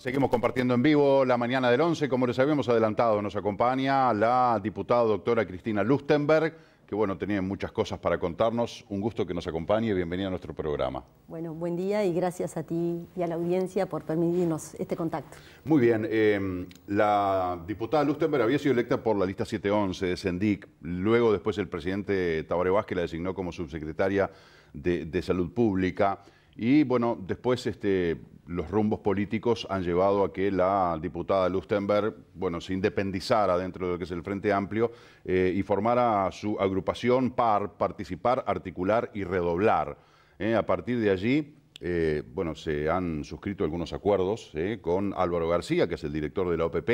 Seguimos compartiendo en vivo la mañana del 11. Como les habíamos adelantado, nos acompaña la diputada doctora Cristina Lustenberg, que bueno, tenía muchas cosas para contarnos. Un gusto que nos acompañe y bienvenida a nuestro programa. Bueno, buen día y gracias a ti y a la audiencia por permitirnos este contacto. Muy bien, em, la diputada Lustenberg había sido electa por la lista 711 de Sendic. Luego después el presidente Tabaré Vázquez la designó como subsecretaria de Salud Pública. Y bueno, después este, los rumbos políticos han llevado a que la diputada Lustenberg bueno, se independizara dentro de lo que es el Frente Amplio eh, y formara su agrupación PAR, participar, articular y redoblar. Eh, a partir de allí, eh, bueno, se han suscrito algunos acuerdos eh, con Álvaro García, que es el director de la OPP,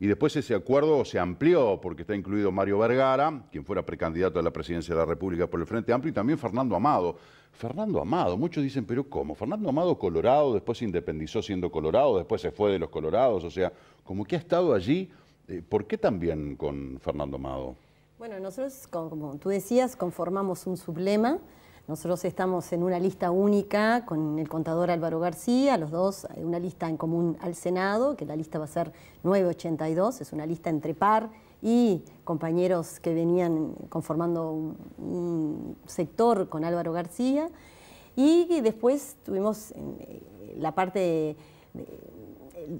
y después ese acuerdo se amplió porque está incluido Mario Vergara, quien fuera precandidato a la presidencia de la República por el Frente Amplio, y también Fernando Amado. Fernando Amado, muchos dicen, pero ¿cómo? Fernando Amado Colorado, después se independizó siendo Colorado, después se fue de los Colorados, o sea, como que ha estado allí, eh, ¿por qué también con Fernando Amado? Bueno, nosotros, como tú decías, conformamos un sublema nosotros estamos en una lista única con el contador Álvaro García, los dos, eh, una lista en común al Senado, que la lista va a ser 982, es una lista entre par y compañeros que venían conformando un, sector con Álvaro García. Y después tuvimos eh, la parte...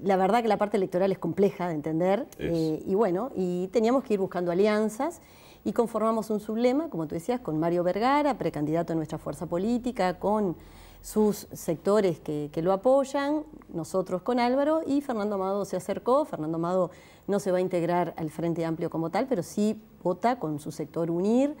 la verdad que la parte electoral es compleja de entender eh, y bueno, y teníamos que ir buscando alianzas y conformamos un sublema, como tú decías, con Mario Vergara, precandidato a nuestra fuerza política, con sus sectores que, lo apoyan, nosotros con Álvaro y Fernando Amado se acercó, Fernando Amado no se va a integrar al Frente Amplio como tal, pero sí vota con su sector Unir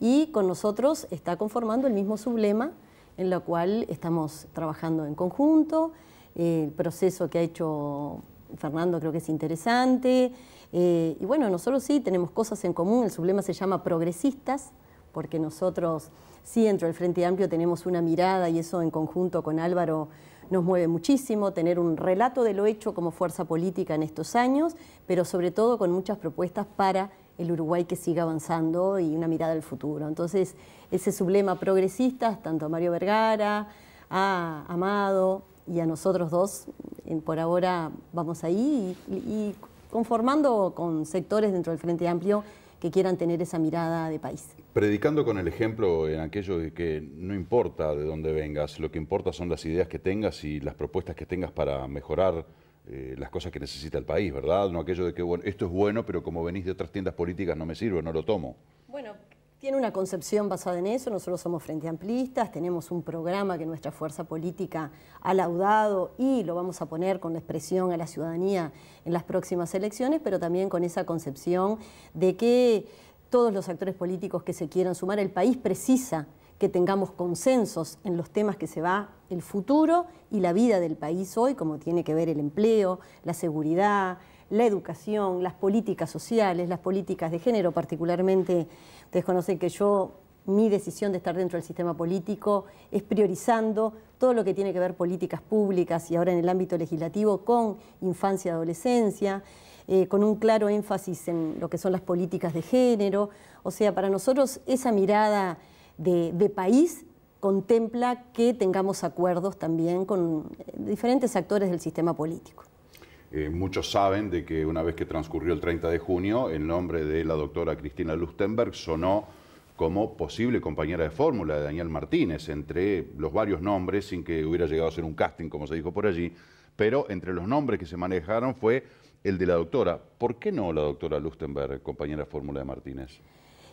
y con nosotros está conformando el mismo sublema en lo cual estamos trabajando en conjunto, el proceso que ha hecho Fernando creo que es interesante. Eh, y bueno, nosotros sí tenemos cosas en común, el sublema se llama progresistas, porque nosotros sí dentro del Frente Amplio tenemos una mirada y eso en conjunto con Álvaro nos mueve muchísimo, tener un relato de lo hecho como fuerza política en estos años, pero sobre todo con muchas propuestas para el Uruguay que siga avanzando y una mirada al futuro. Entonces, ese sublema progresistas, tanto a Mario Vergara, a Amado, y a nosotros dos, por ahora vamos ahí y, conformando con sectores dentro del Frente Amplio que quieran tener esa mirada de país. Predicando con el ejemplo en aquello de que no importa de dónde vengas, lo que importa son las ideas que tengas y las propuestas que tengas para mejorar eh, las cosas que necesita el país, ¿verdad? No aquello de que, bueno, esto es bueno, pero como venís de otras tiendas políticas no me sirve, no lo tomo. Bueno, tiene una concepción basada en eso, nosotros somos Frente Amplistas, tenemos un programa que nuestra fuerza política ha laudado y lo vamos a poner con la expresión a la ciudadanía en las próximas elecciones, pero también con esa concepción de que todos los actores políticos que se quieran sumar, el país precisa que tengamos consensos en los temas que se va el futuro y la vida del país hoy, como tiene que ver el empleo, la seguridad, la educación, las políticas sociales, las políticas de género particularmente. Ustedes conocen que yo, mi decisión de estar dentro del sistema político es priorizando todo lo que tiene que ver políticas públicas y ahora en el ámbito legislativo con infancia y adolescencia. Eh, con un claro énfasis en lo que son las políticas de género. O sea, para nosotros esa mirada de país contempla que tengamos acuerdos también con diferentes actores del sistema político. Eh, muchos saben de que una vez que transcurrió el 30 de junio, el nombre de la doctora Cristina Lustenberg sonó como posible compañera de fórmula de Daniel Martínez, entre los varios nombres, sin que hubiera llegado a ser un casting, como se dijo por allí, pero entre los nombres que se manejaron fue el de la doctora. ¿Por qué no la doctora Lustenberg, compañera de fórmula de Martínez?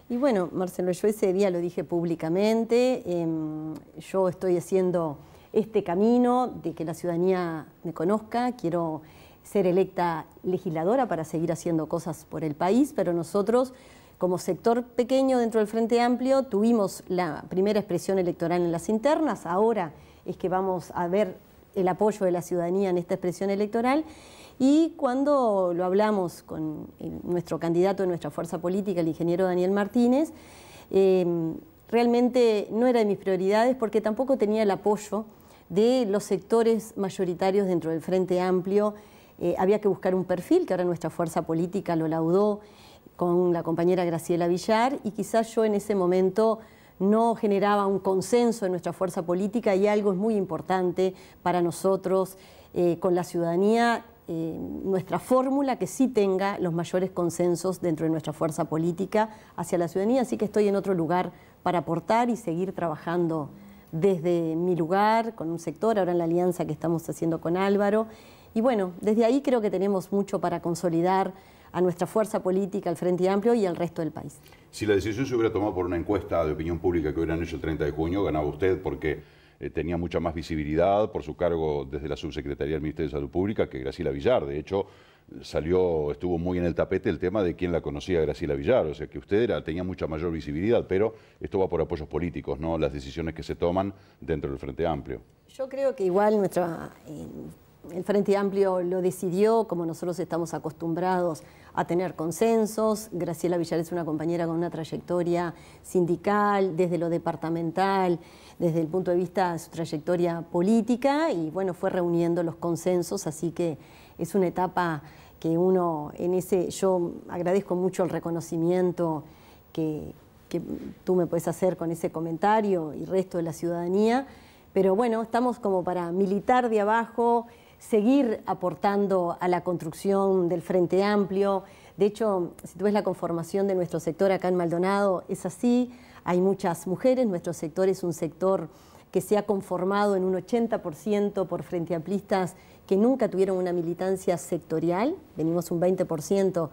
Y bueno, Marcelo, yo ese día lo dije públicamente, em, yo estoy haciendo este camino de que la ciudadanía me conozca, quiero ser electa legisladora para seguir haciendo cosas por el país, pero nosotros como sector pequeño dentro del Frente Amplio tuvimos la primera expresión electoral en las internas, ahora es que vamos a ver el apoyo de la ciudadanía en esta expresión electoral. Y cuando lo hablamos con nuestro candidato de nuestra fuerza política, el ingeniero Daniel Martínez, em, realmente no era de mis prioridades porque tampoco tenía el apoyo de los sectores mayoritarios dentro del Frente Amplio eh, había que buscar un perfil, que ahora nuestra fuerza política lo laudó con la compañera Graciela Villar, y quizás yo en ese momento no generaba un consenso en nuestra fuerza política y algo es muy importante para nosotros eh, con la ciudadanía, eh, nuestra fórmula que sí tenga los mayores consensos dentro de nuestra fuerza política hacia la ciudadanía, así que estoy en otro lugar para aportar y seguir trabajando desde mi lugar, con un sector, ahora en la alianza que estamos haciendo con Álvaro, y bueno, desde ahí creo que tenemos mucho para consolidar a nuestra fuerza política, al Frente Amplio y al resto del país. Si la decisión se hubiera tomado por una encuesta de opinión pública que hubieran hecho el 30 de junio, ganaba usted porque eh, tenía mucha más visibilidad por su cargo desde la subsecretaría del Ministerio de Salud Pública que Graciela Villar. De hecho, salió, estuvo muy en el tapete el tema de quién la conocía Graciela Villar, o sea que usted tenía mucha mayor visibilidad, pero esto va por apoyos políticos, ¿no? Las decisiones que se toman dentro del Frente Amplio. Yo creo que igual nuestra eh, el Frente Amplio lo decidió, como nosotros estamos acostumbrados a tener consensos. Graciela Villar es una compañera con una trayectoria sindical, desde lo departamental, desde el punto de vista de su trayectoria política, y bueno, fue reuniendo los consensos, así que es una etapa que uno en ese, yo agradezco mucho el reconocimiento que, tú me puedes hacer con ese comentario y resto de la ciudadanía, pero bueno, estamos como para militar de abajo, seguir aportando a la construcción del Frente Amplio. De hecho, si tú ves la conformación de nuestro sector acá en Maldonado, es así, hay muchas mujeres, nuestro sector es un sector que se ha conformado en un 80% por Frente Amplistas que nunca tuvieron una militancia sectorial, venimos un 20%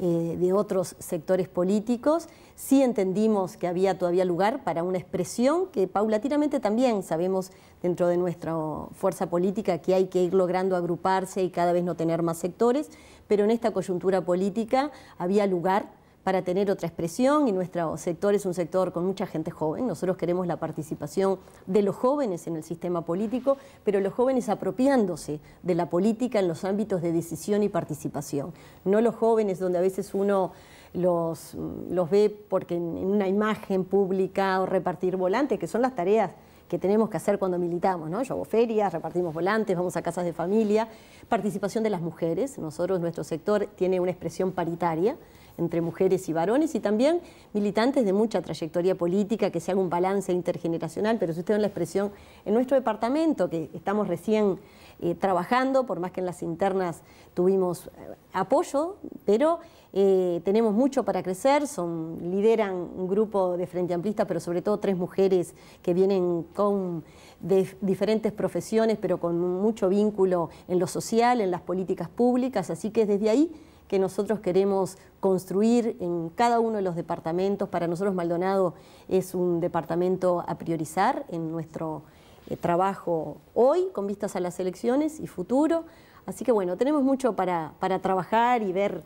eh, de otros sectores políticos. Sí entendimos que había todavía lugar para una expresión que paulatinamente también sabemos dentro de nuestra fuerza política que hay que ir logrando agruparse y cada vez no tener más sectores, pero en esta coyuntura política había lugar para tener otra expresión y nuestro sector es un sector con mucha gente joven. Nosotros queremos la participación de los jóvenes en el sistema político, pero los jóvenes apropiándose de la política en los ámbitos de decisión y participación. No los jóvenes donde a veces uno los, mm, ve porque en una imagen pública o repartir volantes, que son las tareas que tenemos que hacer cuando militamos, ¿no? Yo hago ferias, repartimos volantes, vamos a casas de familia, participación de las mujeres, nosotros, nuestro sector tiene una expresión paritaria, entre mujeres y varones y también militantes de mucha trayectoria política, que se haga un balance intergeneracional, pero si ustedes ven la expresión en nuestro departamento, que estamos recién eh, trabajando, por más que en las internas tuvimos eh, apoyo, pero eh, tenemos mucho para crecer, son, lideran un grupo de Frente Amplista, pero sobre todo tres mujeres que vienen con de diferentes profesiones, pero con mucho vínculo en lo social, en las políticas públicas, así que desde ahí que nosotros queremos construir en cada uno de los departamentos. Para nosotros Maldonado es un departamento a priorizar en nuestro eh, trabajo hoy con vistas a las elecciones y futuro. Así que bueno, tenemos mucho para, trabajar y ver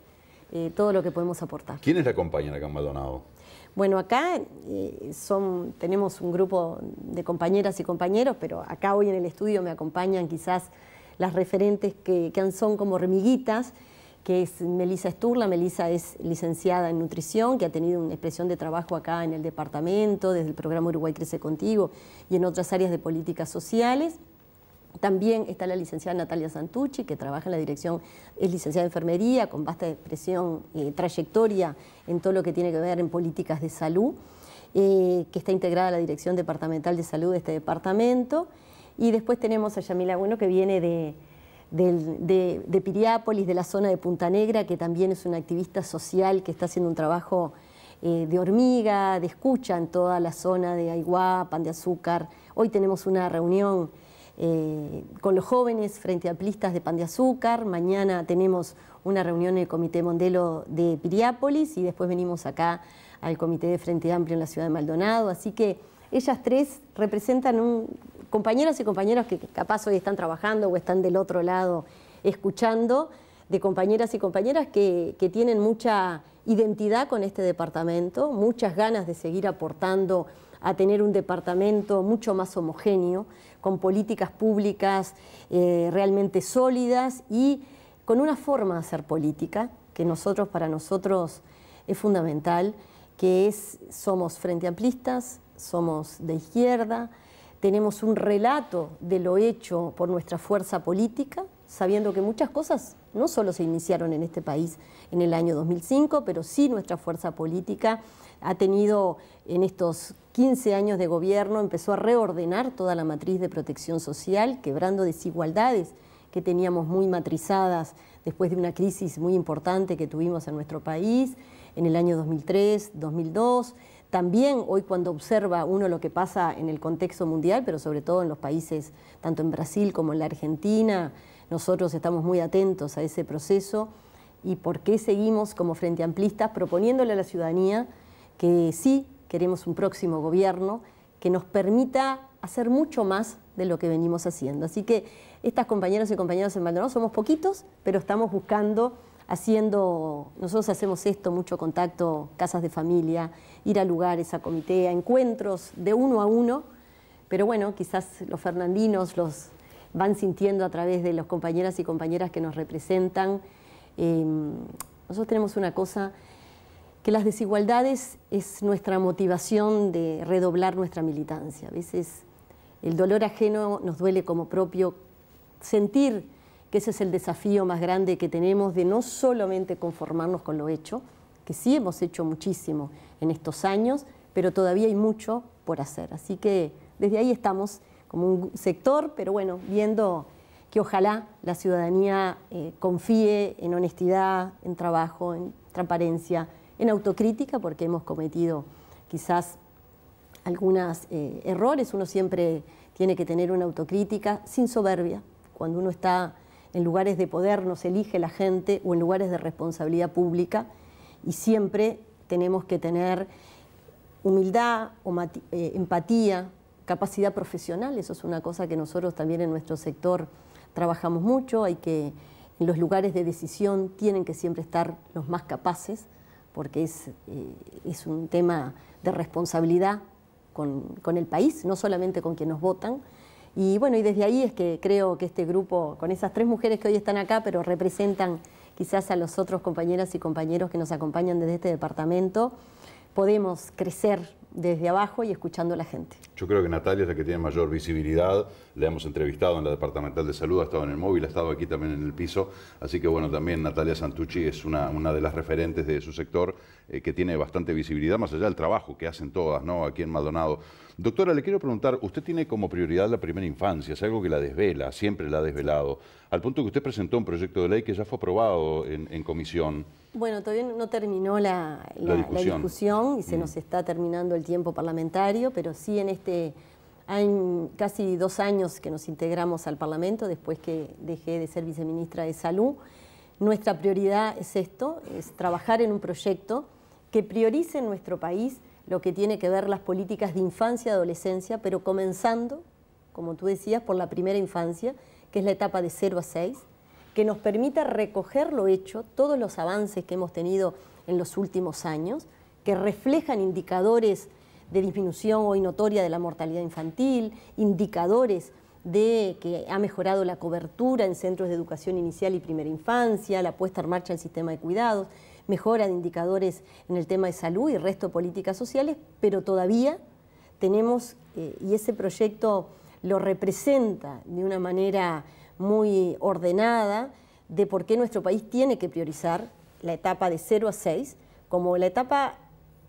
eh, todo lo que podemos aportar. ¿Quiénes la acompañan acá en Maldonado? Bueno, acá eh, son, tenemos un grupo de compañeras y compañeros, pero acá hoy en el estudio me acompañan quizás las referentes que, que son como hormiguitas que es Melisa Esturla, Melisa es licenciada en nutrición, que ha tenido una expresión de trabajo acá en el departamento, desde el programa Uruguay Crece Contigo y en otras áreas de políticas sociales. También está la licenciada Natalia Santucci, que trabaja en la dirección, es licenciada en enfermería, con vasta expresión, y eh, trayectoria en todo lo que tiene que ver en políticas de salud, eh, que está integrada a la Dirección Departamental de Salud de este departamento. Y después tenemos a Yamila Bueno, que viene de, de, Piriápolis, de la zona de Punta Negra, que también es una activista social que está haciendo un trabajo eh, de hormiga, de escucha en toda la zona de Aiguá, Pan de Azúcar. Hoy tenemos una reunión eh, con los jóvenes frente a de Pan de Azúcar. Mañana tenemos una reunión en el Comité Mondelo de Piriápolis y después venimos acá al Comité de Frente Amplio en la ciudad de Maldonado. Así que ellas tres representan un compañeras y compañeros que capaz hoy están trabajando o están del otro lado escuchando, de compañeras y compañeras que, tienen mucha identidad con este departamento, muchas ganas de seguir aportando a tener un departamento mucho más homogéneo, con políticas públicas eh, realmente sólidas y con una forma de hacer política que nosotros para nosotros es fundamental, que es somos frente amplistas, somos de izquierda, tenemos un relato de lo hecho por nuestra fuerza política, sabiendo que muchas cosas no solo se iniciaron en este país en el año 2005, pero sí nuestra fuerza política ha tenido en estos 15 años de gobierno, empezó a reordenar toda la matriz de protección social, quebrando desigualdades que teníamos muy matrizadas después de una crisis muy importante que tuvimos en nuestro país en el año 2003, 2002 también hoy cuando observa uno lo que pasa en el contexto mundial, pero sobre todo en los países, tanto en Brasil como en la Argentina, nosotros estamos muy atentos a ese proceso y por qué seguimos como Frente Amplista proponiéndole a la ciudadanía que sí queremos un próximo gobierno que nos permita hacer mucho más de lo que venimos haciendo. Así que estas compañeras y compañeros en Maldonado somos poquitos, pero estamos buscando haciendo, nosotros hacemos esto, mucho contacto, casas de familia, ir a lugares, a comité, a encuentros de uno a uno, pero bueno, quizás los fernandinos los van sintiendo a través de los compañeras y compañeras que nos representan. Eh, nosotros tenemos una cosa, que las desigualdades es nuestra motivación de redoblar nuestra militancia. A veces el dolor ajeno nos duele como propio sentir que ese es el desafío más grande que tenemos de no solamente conformarnos con lo hecho, que sí hemos hecho muchísimo en estos años, pero todavía hay mucho por hacer. Así que desde ahí estamos como un sector, pero bueno, viendo que ojalá la ciudadanía eh, confíe en honestidad, en trabajo, en transparencia, en autocrítica, porque hemos cometido quizás algunos eh, errores. Uno siempre tiene que tener una autocrítica sin soberbia. Cuando uno está en lugares de poder nos elige la gente o en lugares de responsabilidad pública y siempre tenemos que tener humildad, eh, empatía, capacidad profesional, eso es una cosa que nosotros también en nuestro sector trabajamos mucho, hay que en los lugares de decisión tienen que siempre estar los más capaces, porque es, eh, un tema de responsabilidad con, con el país, no solamente con quien nos votan, y bueno, y desde ahí es que creo que este grupo, con esas tres mujeres que hoy están acá, pero representan quizás a los otros compañeras y compañeros que nos acompañan desde este departamento, podemos crecer desde abajo y escuchando a la gente. Yo creo que Natalia es la que tiene mayor visibilidad, la hemos entrevistado en la Departamental de Salud, ha estado en el móvil, ha estado aquí también en el piso, así que bueno, también Natalia Santucci es una, una de las referentes de su sector eh, que tiene bastante visibilidad, más allá del trabajo que hacen todas, ¿no? Aquí en Maldonado. Doctora, le quiero preguntar, usted tiene como prioridad la primera infancia, es algo que la desvela, siempre la ha desvelado, al punto que usted presentó un proyecto de ley que ya fue aprobado en, comisión. Bueno, todavía no terminó la, discusión. y se mm. nos está terminando el tiempo parlamentario, pero sí en este hay casi dos años que nos integramos al Parlamento después que dejé de ser viceministra de Salud. Nuestra prioridad es esto, es trabajar en un proyecto que priorice en nuestro país lo que tiene que ver las políticas de infancia y adolescencia, pero comenzando, como tú decías, por la primera infancia, que es la etapa de 0 a 6, que nos permita recoger lo hecho, todos los avances que hemos tenido en los últimos años, que reflejan indicadores de disminución hoy notoria de la mortalidad infantil, indicadores de que ha mejorado la cobertura en centros de educación inicial y primera infancia, la puesta en marcha del sistema de cuidados mejora de indicadores en el tema de salud y resto de políticas sociales, pero todavía tenemos, eh, y ese proyecto lo representa de una manera muy ordenada, de por qué nuestro país tiene que priorizar la etapa de 0 a 6, como la etapa,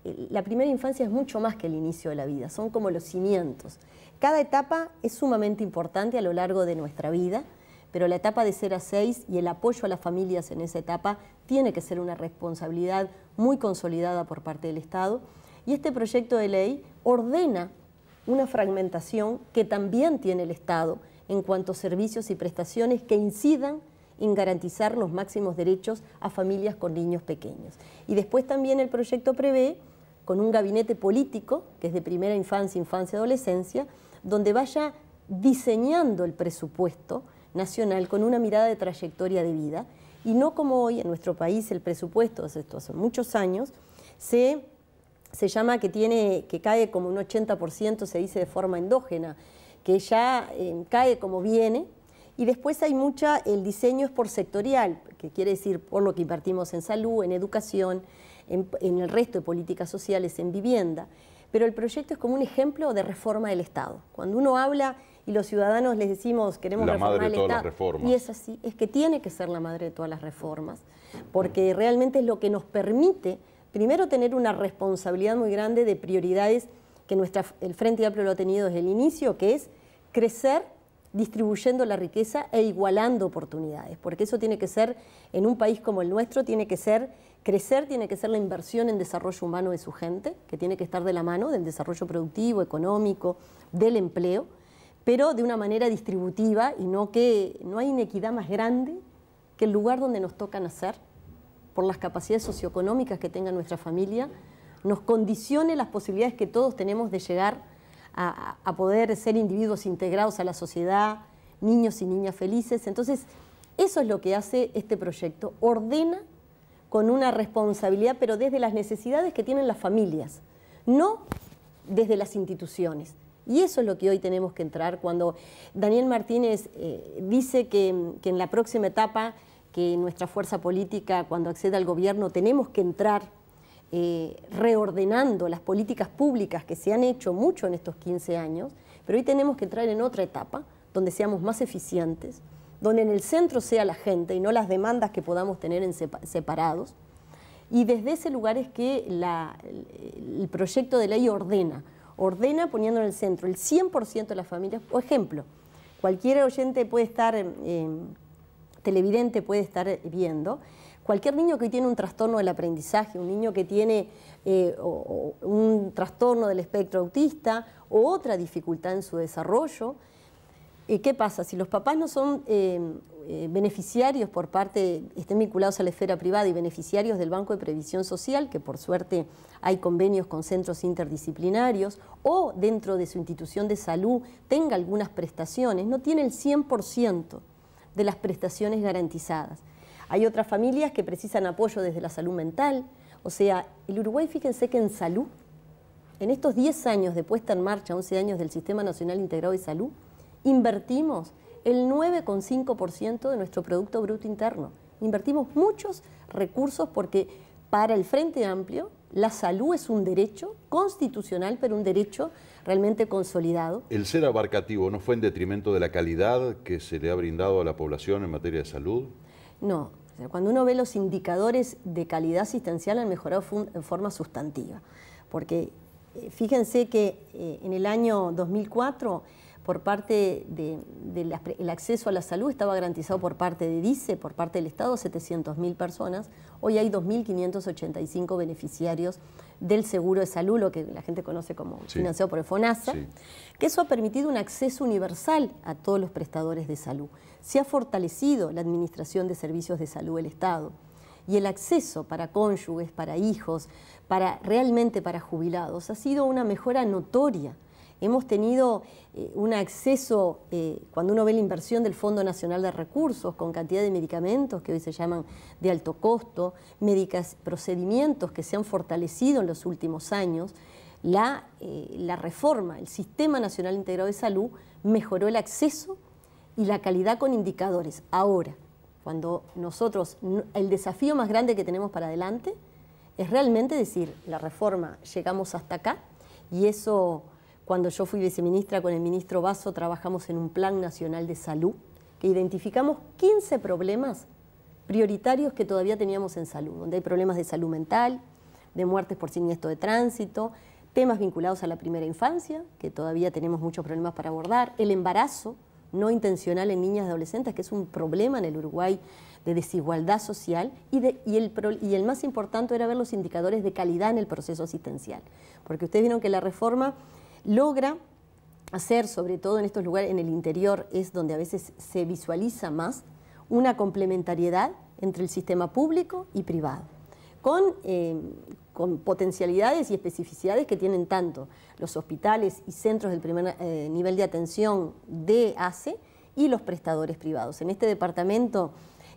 eh, la primera infancia es mucho más que el inicio de la vida, son como los cimientos. Cada etapa es sumamente importante a lo largo de nuestra vida pero la etapa de 0 a 6 y el apoyo a las familias en esa etapa tiene que ser una responsabilidad muy consolidada por parte del Estado. Y este proyecto de ley ordena una fragmentación que también tiene el Estado en cuanto a servicios y prestaciones que incidan en garantizar los máximos derechos a familias con niños pequeños. Y después también el proyecto prevé, con un gabinete político, que es de primera infancia, infancia, adolescencia, donde vaya diseñando el presupuesto nacional con una mirada de trayectoria de vida y no como hoy en nuestro país el presupuesto, esto hace muchos años, se, se llama que, tiene, que cae como un 80%, se dice de forma endógena, que ya eh, cae como viene, y después hay mucha, el diseño es por sectorial, que quiere decir por lo que invertimos en salud, en educación, en, en el resto de políticas sociales, en vivienda. Pero el proyecto es como un ejemplo de reforma del Estado. Cuando uno habla y los ciudadanos les decimos queremos la reformar madre de todas Las reformas. Y es así, es que tiene que ser la madre de todas las reformas, porque realmente es lo que nos permite, primero, tener una responsabilidad muy grande de prioridades que nuestra, el Frente Amplio lo ha tenido desde el inicio, que es crecer distribuyendo la riqueza e igualando oportunidades, porque eso tiene que ser, en un país como el nuestro, tiene que ser crecer, tiene que ser la inversión en desarrollo humano de su gente, que tiene que estar de la mano del desarrollo productivo, económico, del empleo, pero de una manera distributiva y no que no hay inequidad más grande que el lugar donde nos toca nacer, por las capacidades socioeconómicas que tenga nuestra familia, nos condicione las posibilidades que todos tenemos de llegar a poder ser individuos integrados a la sociedad, niños y niñas felices. Entonces, eso es lo que hace este proyecto, ordena con una responsabilidad, pero desde las necesidades que tienen las familias, no desde las instituciones. Y eso es lo que hoy tenemos que entrar cuando Daniel Martínez eh, dice que, en la próxima etapa que nuestra fuerza política, cuando acceda al gobierno, tenemos que entrar eh, reordenando las políticas públicas que se han hecho mucho en estos 15 años, pero hoy tenemos que entrar en otra etapa donde seamos más eficientes, donde en el centro sea la gente y no las demandas que podamos tener separados. Y desde ese lugar es que el proyecto de ley ordena, ordena poniendo en el centro el 100% de las familias. Por ejemplo, cualquier oyente puede estar, eh, televidente puede estar viendo, cualquier niño que tiene un trastorno del aprendizaje, un niño que tiene eh, un trastorno del espectro autista o otra dificultad en su desarrollo, eh, ¿qué pasa? Si los papás no son eh, beneficiarios por parte, estén vinculados a la esfera privada y beneficiarios del Banco de Previsión Social, que por suerte hay convenios con centros interdisciplinarios, o dentro de su institución de salud tenga algunas prestaciones, no tiene el 100% de las prestaciones garantizadas. Hay otras familias que precisan apoyo desde la salud mental, o sea, el Uruguay, fíjense que en salud, en estos 10 años de puesta en marcha, 11 años del Sistema Nacional Integrado de Salud, invertimos el 9,5% de nuestro Producto Bruto Interno. Invertimos muchos recursos porque para el Frente Amplio la salud es un derecho constitucional, pero un derecho realmente consolidado. El ser abarcativo no fue en detrimento de la calidad que se le ha brindado a la población en materia de salud. No, cuando uno ve los indicadores de calidad asistencial han mejorado en forma sustantiva, porque eh, fíjense que eh, en el año 2004 por parte del de, el acceso a la salud estaba garantizado por parte de DICE, por parte del Estado, 700.000 personas. Hoy hay 2.585 beneficiarios del seguro de salud, lo que la gente conoce como financiado por el FONASA, que eso ha permitido un acceso universal a todos los prestadores de salud. Se ha fortalecido la Administración de Servicios de Salud del Estado y el acceso para cónyuges, para hijos, para realmente para jubilados ha sido una mejora notoria Hemos tenido eh, un acceso, eh, cuando uno ve la inversión del Fondo Nacional de Recursos, con cantidad de medicamentos que hoy se llaman de alto costo, procedimientos que se han fortalecido en los últimos años, la, eh, la reforma, el Sistema Nacional Integrado de Salud mejoró el acceso y la calidad con indicadores. Ahora, cuando nosotros, el desafío más grande que tenemos para adelante es realmente decir, la reforma, llegamos hasta acá y eso cuando yo fui viceministra con el ministro Vaso, trabajamos en un plan nacional de salud que identificamos 15 problemas prioritarios que todavía teníamos en salud, donde hay problemas de salud mental, de muertes por siniestro de tránsito, temas vinculados a la primera infancia, que todavía tenemos muchos problemas para abordar, el embarazo no intencional en niñas y adolescentes, que es un problema en el Uruguay de desigualdad social, y, el, y el más importante era ver los indicadores de calidad en el proceso asistencial, porque ustedes vieron que la reforma logra hacer, sobre todo en estos lugares, en el interior es donde a veces se visualiza más, una complementariedad entre el sistema público y privado, con, eh, potencialidades y especificidades que tienen tanto los hospitales y centros del primer eh, nivel de atención de ACE y los prestadores privados. En este departamento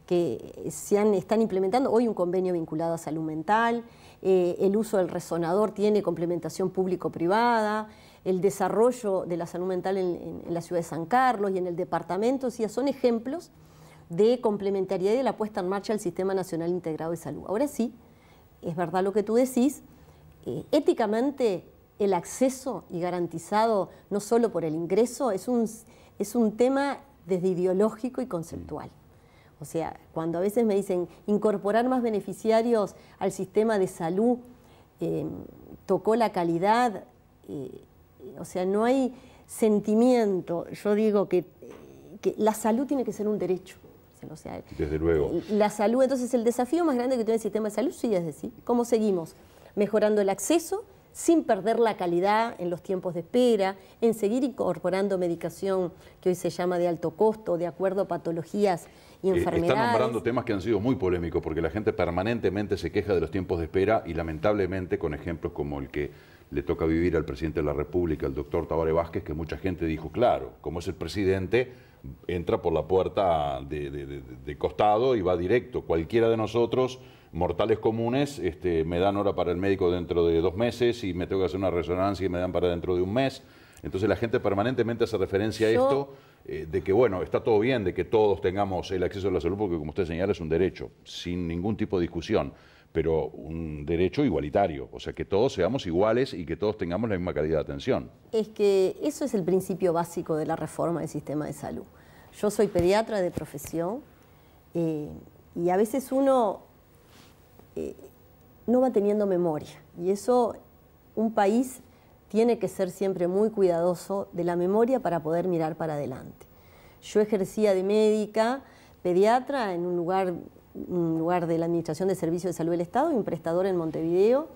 que se han, están implementando hoy un convenio vinculado a salud mental, eh, el uso del resonador tiene complementación público-privada, el desarrollo de la salud mental en, la ciudad de San Carlos y en el departamento, o son ejemplos de complementariedad y de la puesta en marcha del Sistema Nacional Integrado de Salud. Ahora sí, es verdad lo que tú decís, eh, éticamente el acceso y garantizado no solo por el ingreso es un, es un tema desde ideológico y conceptual. O sea, cuando a veces me dicen incorporar más beneficiarios al sistema de salud eh, tocó la calidad, eh, o sea, no hay sentimiento. Yo digo que, la salud tiene que ser un derecho. Desde luego. La salud, entonces el desafío más grande que tiene el sistema de salud, sí, es decir, ¿cómo seguimos? Mejorando el acceso sin perder la calidad en los tiempos de espera, en seguir incorporando medicación que hoy se llama de alto costo, de acuerdo a patologías y eh, enfermedades. están nombrando temas que han sido muy polémicos porque la gente permanentemente se queja de los tiempos de espera y lamentablemente con ejemplos como el que le toca vivir al presidente de la República, el doctor tavares Vázquez, que mucha gente dijo, claro, como es el presidente, entra por la puerta de, costado y va directo. Cualquiera de nosotros, mortales comunes, este, me dan hora para el médico dentro de dos meses y me tengo que hacer una resonancia y me dan para dentro de un mes. Entonces la gente permanentemente hace referencia a esto. Eh, de que, bueno, está todo bien de que todos tengamos el acceso a la salud, porque como usted señala, es un derecho, sin ningún tipo de discusión pero un derecho igualitario, o sea, que todos seamos iguales y que todos tengamos la misma calidad de atención. Es que eso es el principio básico de la reforma del sistema de salud. Yo soy pediatra de profesión eh, y a veces uno eh, no va teniendo memoria y eso un país tiene que ser siempre muy cuidadoso de la memoria para poder mirar para adelante. Yo ejercía de médica, pediatra, en un lugar un lugar de la Administración de Servicios de Salud del Estado y un prestador en Montevideo,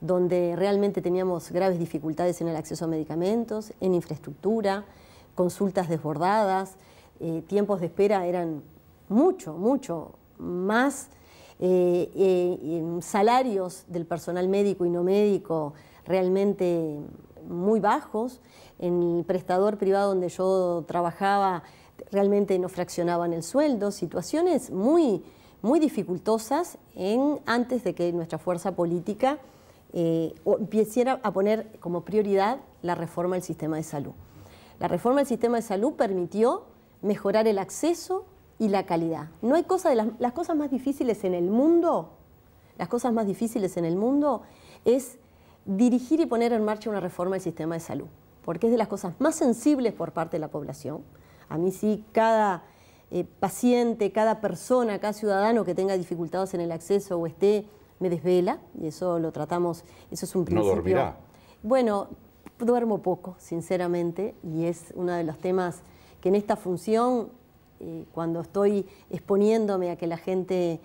donde realmente teníamos graves dificultades en el acceso a medicamentos, en infraestructura, consultas desbordadas, eh, tiempos de espera eran mucho, mucho más, eh, eh, salarios del personal médico y no médico realmente muy bajos. En el prestador privado donde yo trabajaba realmente no fraccionaban el sueldo, situaciones muy muy dificultosas en, antes de que nuestra fuerza política eh, empieciera a poner como prioridad la reforma del sistema de salud. La reforma del sistema de salud permitió mejorar el acceso y la calidad. No hay las cosas más difíciles en el mundo, las cosas más difíciles en el mundo es dirigir y poner en marcha una reforma del sistema de salud, porque es de las cosas más sensibles por parte de la población. A mí sí, cada eh, paciente, cada persona, cada ciudadano que tenga dificultades en el acceso o esté, me desvela, y eso lo tratamos, eso es un principio. No dormirá. Bueno, duermo poco, sinceramente, y es uno de los temas que en esta función, eh, cuando estoy exponiéndome a que la gente,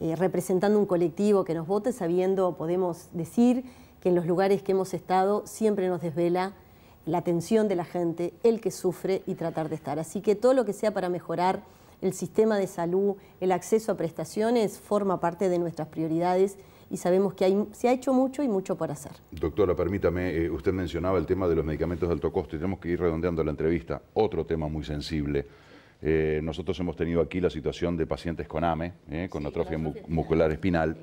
eh, representando un colectivo que nos vote, sabiendo, podemos decir que en los lugares que hemos estado siempre nos desvela la atención de la gente, el que sufre y tratar de estar. Así que todo lo que sea para mejorar el sistema de salud, el acceso a prestaciones, forma parte de nuestras prioridades y sabemos que hay, se ha hecho mucho y mucho por hacer. Doctora, permítame, eh, usted mencionaba el tema de los medicamentos de alto costo y tenemos que ir redondeando la entrevista. Otro tema muy sensible. Eh, nosotros hemos tenido aquí la situación de pacientes con AME, eh, con atrofia muscular espinal.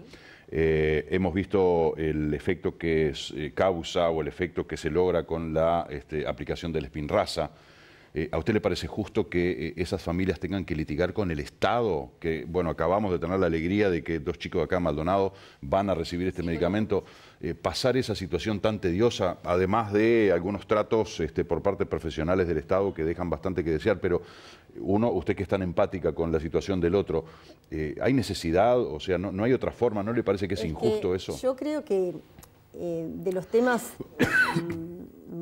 Eh, hemos visto el efecto que eh, causa o el efecto que se logra con la este, aplicación del raza. Eh, ¿A usted le parece justo que eh, esas familias tengan que litigar con el Estado? Que, bueno, acabamos de tener la alegría de que dos chicos acá en Maldonado van a recibir este medicamento. Eh, pasar esa situación tan tediosa, además de algunos tratos este, por parte profesionales del Estado que dejan bastante que desear, pero uno, usted que es tan empática con la situación del otro, ¿hay necesidad? O sea, no, no, hay otra forma? ¿No le parece que es, este, injusto eso? Yo creo que de los temas...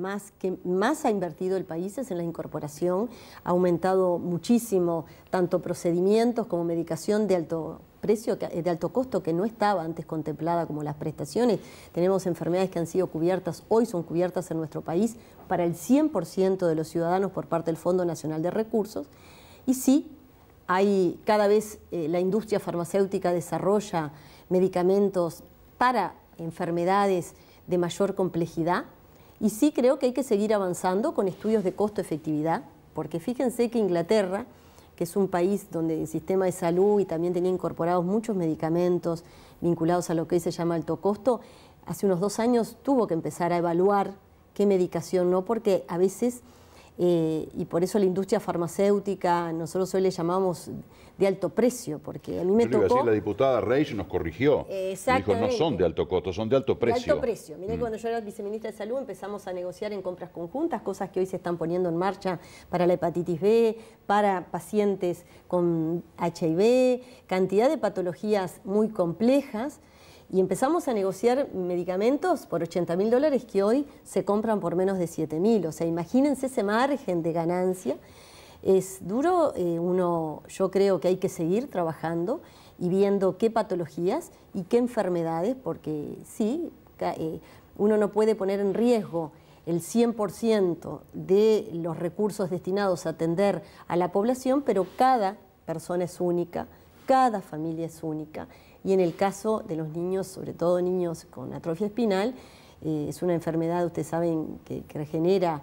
más que más ha invertido el país es en la incorporación, ha aumentado muchísimo tanto procedimientos como medicación de alto precio eh, de alto costo que no estaba antes contemplada como las prestaciones. Tenemos enfermedades que han sido cubiertas, hoy son cubiertas en nuestro país para el 100% de los ciudadanos por parte del Fondo Nacional de Recursos. Y sí, hay cada vez eh, la industria farmacéutica desarrolla medicamentos para enfermedades de mayor complejidad y sí creo que hay que seguir avanzando con estudios de costo-efectividad, porque fíjense que Inglaterra, que es un país donde el sistema de salud y también tenía incorporados muchos medicamentos vinculados a lo que hoy se llama alto costo, hace unos dos años tuvo que empezar a evaluar qué medicación no, porque a veces eh, y por eso la industria farmacéutica, nosotros hoy le llamamos de alto precio, porque a mí me Yo tocó... Le la diputada Reich nos corrigió. Dijo, no son de alto costo, son de alto precio. De alto precio. miren mm. cuando yo era viceministra de Salud empezamos a negociar en compras conjuntas, cosas que hoy se están poniendo en marcha para la hepatitis B, para pacientes con HIV, cantidad de patologías muy complejas y empezamos a negociar medicamentos por 80 mil dólares que hoy se compran por menos de 7 mil. O sea, imagínense ese margen de ganancia. Es duro, eh, uno, yo creo que hay que seguir trabajando y viendo qué patologías y qué enfermedades, porque sí, eh, uno no puede poner en riesgo el 100% de los recursos destinados a atender a la población, pero cada persona es única, cada familia es única y en el caso de los niños, sobre todo niños con atrofia espinal, eh, es una enfermedad, ustedes saben, que, regenera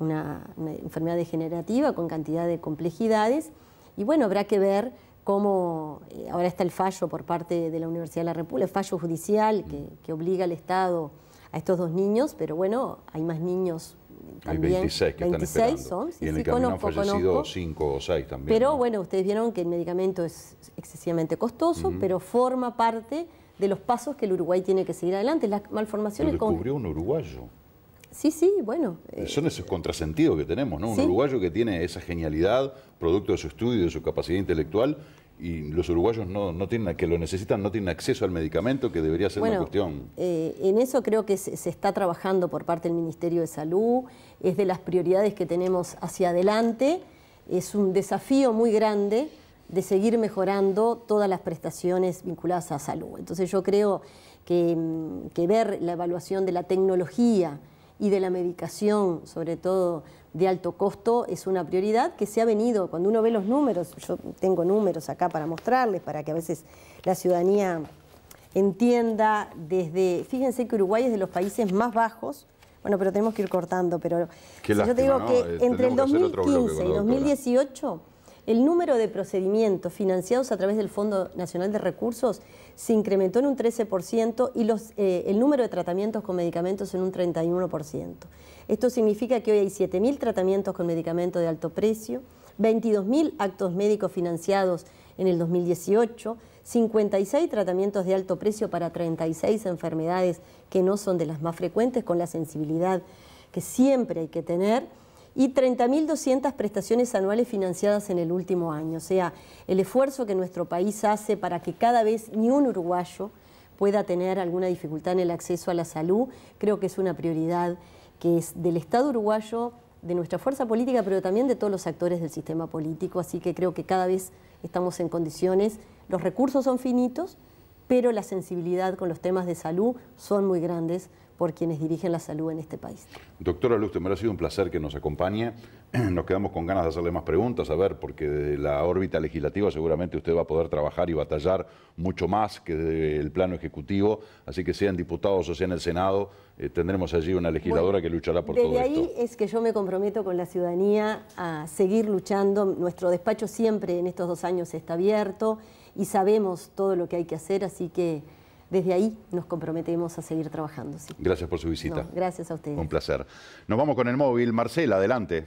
una, enfermedad degenerativa con cantidad de complejidades y bueno, habrá que ver cómo eh, ahora está el fallo por parte de la Universidad de la República, el fallo judicial que obliga al Estado a estos dos niños, pero bueno, hay más niños hay 26 que están esperando. Son, y en el camino han fallecido 5 o 6 también. Pero bueno, ustedes vieron que el medicamento es excesivamente costoso, pero forma parte de los pasos que el Uruguay tiene que seguir adelante. Las malformaciones... Lo descubrió un uruguayo. Sí, sí, bueno. Eh, son esos contrasentidos que tenemos, ¿no? Un uruguayo que tiene esa genialidad, producto de su estudio, de su capacidad intelectual, y los uruguayos no, no, tienen, que lo necesitan no tienen acceso al medicamento, que debería ser una cuestión. Eh, en eso creo que se, está trabajando por parte del Ministerio de Salud, es de las prioridades que tenemos hacia adelante, es un desafío muy grande de seguir mejorando todas las prestaciones vinculadas a salud. Entonces yo creo que, mm, que ver la evaluación de la tecnología y de la medicación, sobre todo de alto costo es una prioridad que se ha venido, cuando uno ve los números, yo tengo números acá para mostrarles, para que a veces la ciudadanía entienda desde, fíjense que Uruguay es de los países más bajos, bueno, pero tenemos que ir cortando, pero yo te digo que eh, entre el 2015 y 2018 el número de procedimientos financiados a través del Fondo Nacional de Recursos se incrementó en un 13% y eh, el número de tratamientos con medicamentos en un 31%. Esto significa que hoy hay 7.000 tratamientos con medicamentos de alto precio, 22.000 actos médicos financiados en el 2018, 56 tratamientos de alto precio para 36 enfermedades que no son de las más frecuentes, con la sensibilidad que siempre hay que tener y 30.200 prestaciones anuales financiadas en el último año. O sea, el esfuerzo que nuestro país hace para que cada vez ni un uruguayo pueda tener alguna dificultad en el acceso a la salud, creo que es una prioridad que es del Estado uruguayo, de nuestra fuerza política, pero también de todos los actores del sistema político. Así que creo que cada vez estamos en condiciones, los recursos son finitos, pero la sensibilidad con los temas de salud son muy grandes por quienes dirigen la salud en este país. Doctora Luz, me ha sido un placer que nos acompañe. Nos quedamos con ganas de hacerle más preguntas, a ver, porque de la órbita legislativa seguramente usted va a poder trabajar y batallar mucho más que del el plano ejecutivo, así que sean diputados o sea en el Senado, eh, tendremos allí una legisladora que luchará por todo esto. Desde ahí es que yo me comprometo con la ciudadanía a seguir luchando. Nuestro despacho siempre en estos dos años está abierto y sabemos todo lo que hay que hacer, así que desde ahí nos comprometemos a seguir trabajando. Gracias por su visita. gracias a ustedes. Un placer. Nos vamos con el móvil. Marcela, adelante.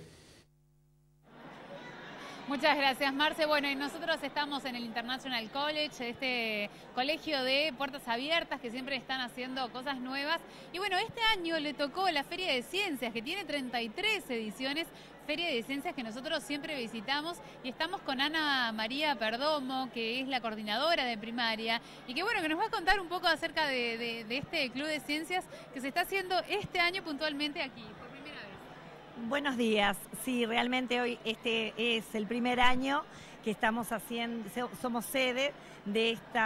Muchas gracias, Marce. Bueno, y nosotros estamos en el International College, este colegio de puertas abiertas que siempre están haciendo cosas nuevas. Y bueno, este año le tocó la Feria de Ciencias, que tiene 33 ediciones, Feria de Ciencias que nosotros siempre visitamos y estamos con Ana María Perdomo, que es la coordinadora de primaria y que bueno, que nos va a contar un poco acerca de, de este Club de Ciencias que se está haciendo este año puntualmente aquí. por primera vez. Buenos días, sí, realmente hoy este es el primer año que estamos haciendo, somos sede de este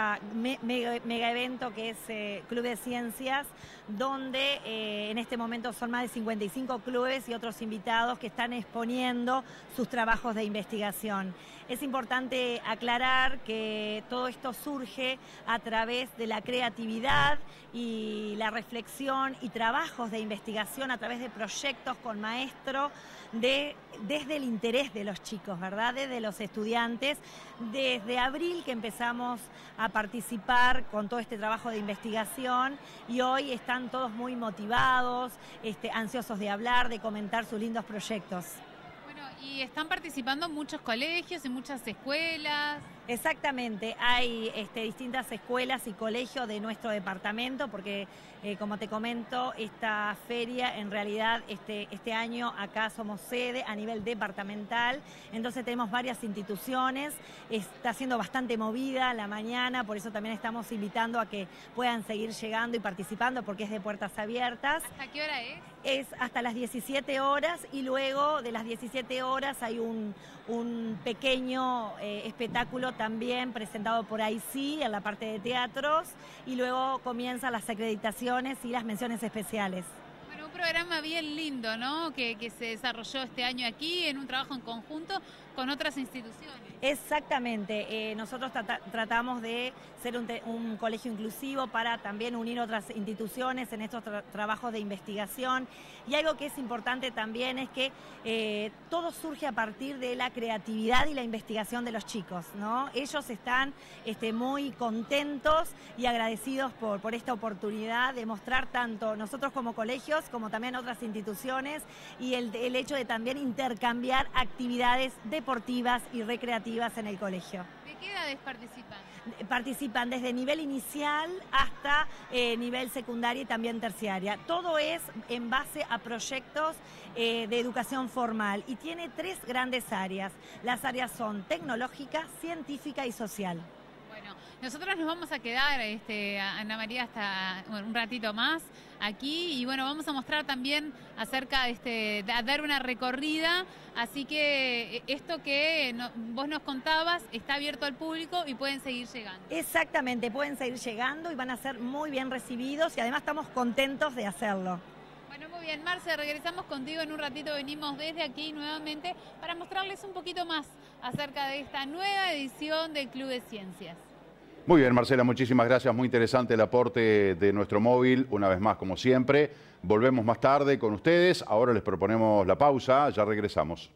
mega, evento que es eh, Club de Ciencias, donde eh, en este momento son más de 55 clubes y otros invitados que están exponiendo sus trabajos de investigación. Es importante aclarar que todo esto surge a través de la creatividad y la reflexión y trabajos de investigación a través de proyectos con maestro de, desde el interés de los chicos, ¿verdad? Desde los estudiantes. Desde abril que empezamos a participar con todo este trabajo de investigación y hoy están todos muy motivados, este, ansiosos de hablar, de comentar sus lindos proyectos. Bueno, y están participando muchos colegios y muchas escuelas. Exactamente, hay este, distintas escuelas y colegios de nuestro departamento, porque eh, como te comento, esta feria en realidad este, este año acá somos sede a nivel departamental, entonces tenemos varias instituciones, está siendo bastante movida la mañana, por eso también estamos invitando a que puedan seguir llegando y participando porque es de puertas abiertas. ¿Hasta qué hora es? Es hasta las 17 horas y luego de las 17 horas hay un, pequeño eh, espectáculo también presentado por IC en la parte de teatros, y luego comienzan las acreditaciones y las menciones especiales. Bueno, un programa bien lindo, ¿no? Que, que se desarrolló este año aquí en un trabajo en conjunto con otras instituciones. Exactamente, eh, nosotros tratamos de ser un, colegio inclusivo para también unir otras instituciones en estos trabajos de investigación y algo que es importante también es que eh, todo surge a partir de la creatividad y la investigación de los chicos, ¿no? Ellos están este, muy contentos y agradecidos por, por esta oportunidad de mostrar tanto nosotros como colegios como también otras instituciones y el, el hecho de también intercambiar actividades de deportivas y recreativas en el colegio. ¿De qué edades participan? Participan desde nivel inicial hasta eh, nivel secundario y también terciaria. Todo es en base a proyectos eh, de educación formal y tiene tres grandes áreas. Las áreas son tecnológica, científica y social. Nosotros nos vamos a quedar, este, Ana María, hasta un ratito más aquí y bueno, vamos a mostrar también acerca de este, dar una recorrida, así que eh, esto que vos nos contabas está abierto al público y pueden seguir llegando. Exactamente, pueden seguir llegando y van a ser muy bien recibidos y además estamos contentos de hacerlo. Bueno, muy bien, Marce, regresamos contigo en un ratito, venimos desde aquí nuevamente para mostrarles un poquito más acerca de esta nueva edición del Club de Ciencias. Muy bien, Marcela, muchísimas gracias. Muy interesante el aporte de nuestro móvil, una vez más, como siempre. Volvemos más tarde con ustedes. Ahora les proponemos la pausa, ya regresamos.